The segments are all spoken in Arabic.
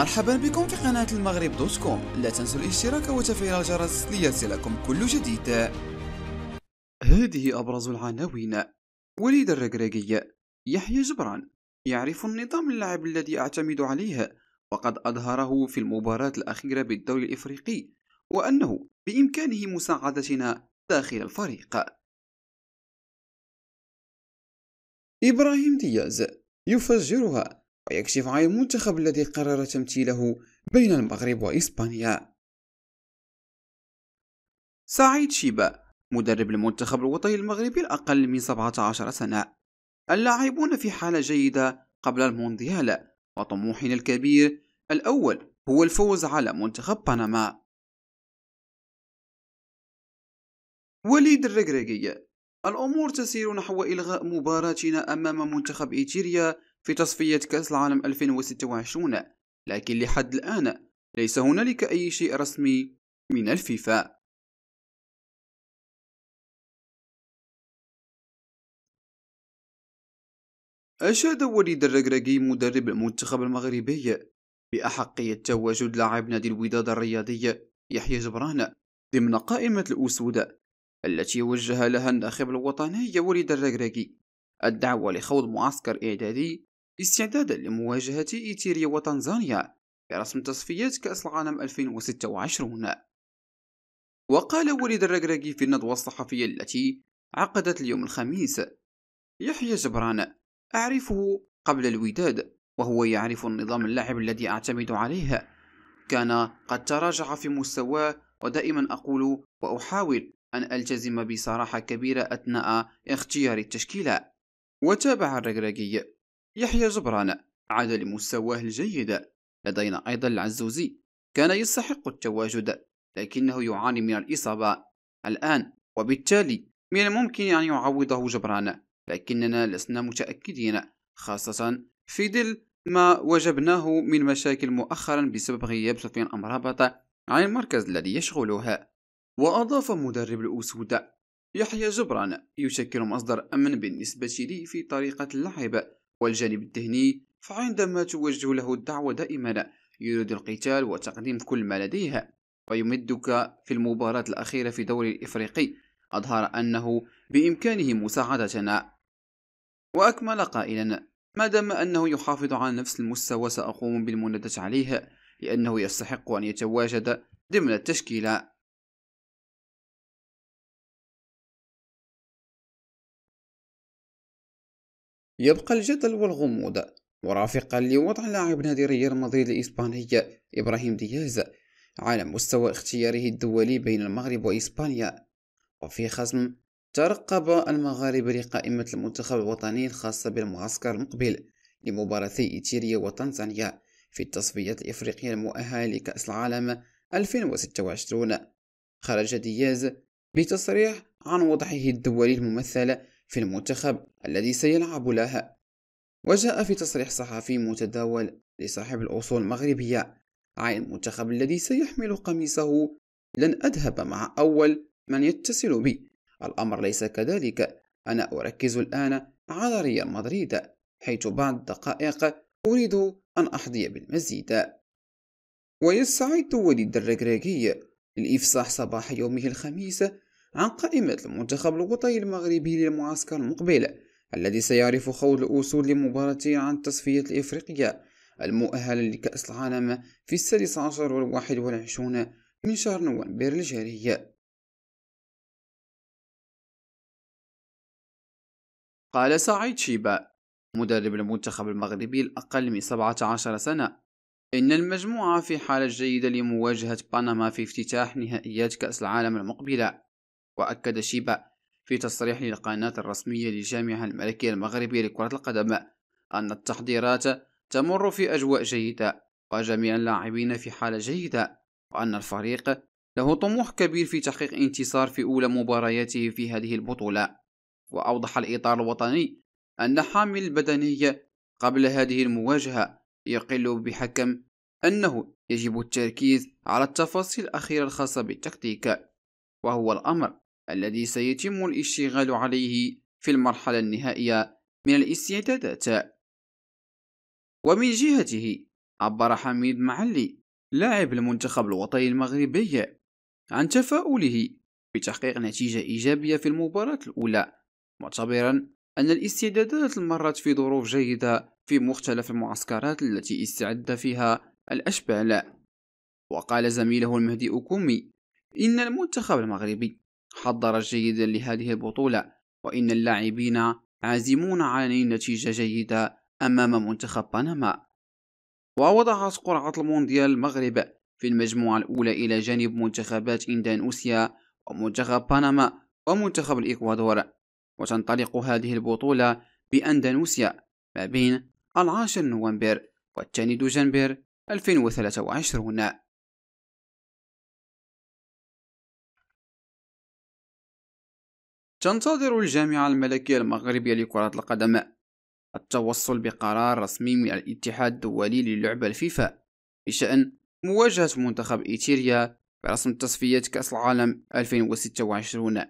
مرحبا بكم في قناة المغرب دوت كوم لا تنسوا الاشتراك وتفعيل الجرس ليصلكم كل جديد هذه أبرز العناوين وليد الركراكي يحيى جبران يعرف النظام اللعب الذي أعتمد عليه وقد أظهره في المباراة الأخيرة بالدوري الإفريقي وأنه بإمكانه مساعدتنا داخل الفريق إبراهيم دياز يفجرها ويكشف عن المنتخب الذي قرر تمثيله بين المغرب وإسبانيا سعيد شيبة مدرب المنتخب الوطني المغربي الأقل من 17 سنة اللاعبون في حالة جيدة قبل المونديال وطموحنا الكبير الأول هو الفوز على منتخب بنما وليد الرقرقي الأمور تسير نحو إلغاء مباراتنا أمام منتخب إيتيريا في تصفية كأس العالم 2026 لكن لحد الآن ليس هنالك أي شيء رسمي من الفيفا أشاد وليد الرقراقي مدرب المنتخب المغربي بأحقية تواجد لاعب نادي الوداد الرياضي يحيى جبران ضمن قائمة الأسود التي وجه لها الناخب الوطني وليد الرقراقي الدعوة لخوض معسكر إعدادي استعدادا لمواجهة إيتيريا وتنزانيا برسم تصفيات كأس العالم 2026 وقال وليد الرقراقي في الندوة الصحفية التي عقدت اليوم الخميس يحيى جبران أعرفه قبل الوداد وهو يعرف النظام اللعب الذي أعتمد عليه كان قد تراجع في مستواه ودائما أقول وأحاول أن ألتزم بصراحة كبيرة أثناء اختيار التشكيلة وتابع الرقراقي يحيى جبران عاد لمستواه الجيد لدينا أيضا العزوزي كان يستحق التواجد لكنه يعاني من الإصابة الآن وبالتالي من الممكن أن يعوضه جبران لكننا لسنا متأكدين خاصة في ظل ما وجبناه من مشاكل مؤخرا بسبب غياب سفيان أمرابط عن المركز الذي يشغلها وأضاف مدرب الأسود يحيى جبران يشكل مصدر أمن بالنسبة لي في طريقة اللعب والجانب الذهني فعندما توجه له الدعوة دائما يريد القتال وتقديم كل ما لديه ويمدك في المباراة الأخيرة في دوري الإفريقي أظهر أنه بإمكانه مساعدتنا وأكمل قائلا ما دام أنه يحافظ على نفس المستوى سأقوم بالمنادة عليه لأنه يستحق أن يتواجد ضمن التشكيلة يبقى الجدل والغموض مرافقا لوضع لاعب نادي ريال مدريد الاسباني إبراهيم دياز على مستوى اختياره الدولي بين المغرب وإسبانيا وفي خصم ترقب المغاربة لقائمة المنتخب الوطني الخاصة بالمعسكر المقبل لمباراتي إيتيريا وتنزانيا في التصفيات الإفريقية المؤهلة لكأس العالم 2026 خرج دياز بتصريح عن وضعه الدولي الممثل في المنتخب الذي سيلعب لها وجاء في تصريح صحفي متداول لصاحب الأصول المغربية عن المنتخب الذي سيحمل قميصه لن أذهب مع أول من يتصل بي الأمر ليس كذلك أنا أركز الآن على ريال مدريد حيث بعد دقائق أريد أن أحظي بالمزيد ويستعد وليد الركراكي للإفصاح صباح يومه الخميس عن قائمة المنتخب الوطني المغربي للمعسكر المقبل الذي سيعرف خوض الأصول لمباراتين عن تصفية الإفريقية المؤهلة لكأس العالم في السادس عشر والواحد والعشرون من شهر نوفمبر الجاري قال سعيد شيبا مدرب المنتخب المغربي الأقل من 17 سنة إن المجموعة في حالة جيدة لمواجهة بنما في افتتاح نهائيات كأس العالم المقبلة وأكد شيبا في تصريح للقناة الرسمية للجامعة الملكية المغربية لكرة القدم أن التحضيرات تمر في أجواء جيدة وجميع اللاعبين في حالة جيدة وأن الفريق له طموح كبير في تحقيق انتصار في أولى مبارياته في هذه البطولة وأوضح الإطار الوطني أن حامل البدني قبل هذه المواجهة يقل بحكم أنه يجب التركيز على التفاصيل الأخيرة الخاصة بالتكتيك وهو الأمر الذي سيتم الاشتغال عليه في المرحلة النهائية من الاستعدادات ومن جهته عبر حميد معلي لاعب المنتخب الوطني المغربي عن تفاؤله بتحقيق نتيجة إيجابية في المباراة الأولى معتبرا أن الاستعدادات مرت في ظروف جيدة في مختلف المعسكرات التي استعد فيها الأشبال وقال زميله المهدي أكومي إن المنتخب المغربي حضر جيدا لهذه البطولة وإن اللاعبين عازمون على نتيجة جيدة أمام منتخب بنما ووضعت قرعة المونديال المغرب في المجموعة الأولى إلى جانب منتخبات إندونيسيا ومنتخب بنما ومنتخب الإكوادور وتنطلق هذه البطولة بأندونيسيا ما بين العاشر نوفمبر والثاني دجنبر 2023 تنتظر الجامعة الملكية المغربية لكرة القدم التوصل بقرار رسمي من الاتحاد الدولي للعبة الفيفا بشأن مواجهة منتخب إيتيريا برسم تصفيات كأس العالم 2026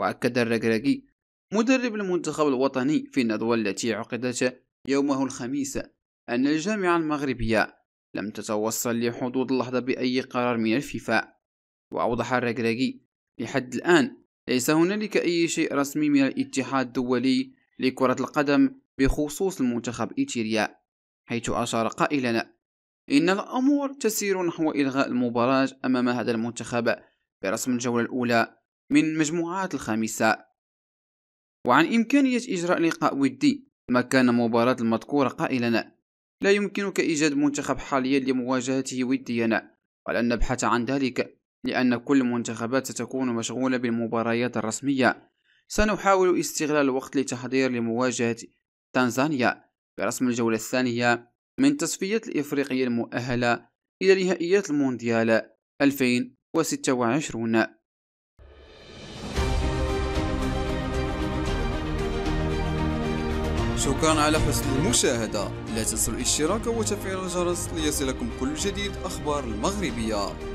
وأكد الركراكي مدرب المنتخب الوطني في الندوة التي عقدت يومه الخميس أن الجامعة المغربية لم تتوصل لحدود اللحظة بأي قرار من الفيفا وأوضح الركراكي لحد الآن ليس هنالك أي شيء رسمي من الاتحاد الدولي لكرة القدم بخصوص المنتخب إيتيريا حيث أشار قائلا إن الأمور تسير نحو إلغاء المباراة أمام هذا المنتخب برسم الجولة الأولى من مجموعات الخامسة وعن إمكانية إجراء لقاء ودي مكان مباراة المذكورة قائلا لا يمكنك إيجاد منتخب حاليا لمواجهته وديا ولن نبحث عن ذلك لأن كل المنتخبات ستكون مشغولة بالمباريات الرسمية سنحاول استغلال الوقت لتحضير لمواجهة تنزانيا برسم الجولة الثانية من تصفيات الإفريقية المؤهلة إلى نهائيات المونديال 2026 شكرا على حسن المشاهدة لا تنسوا الاشتراك وتفعيل الجرس ليصلكم كل جديد أخبار المغربية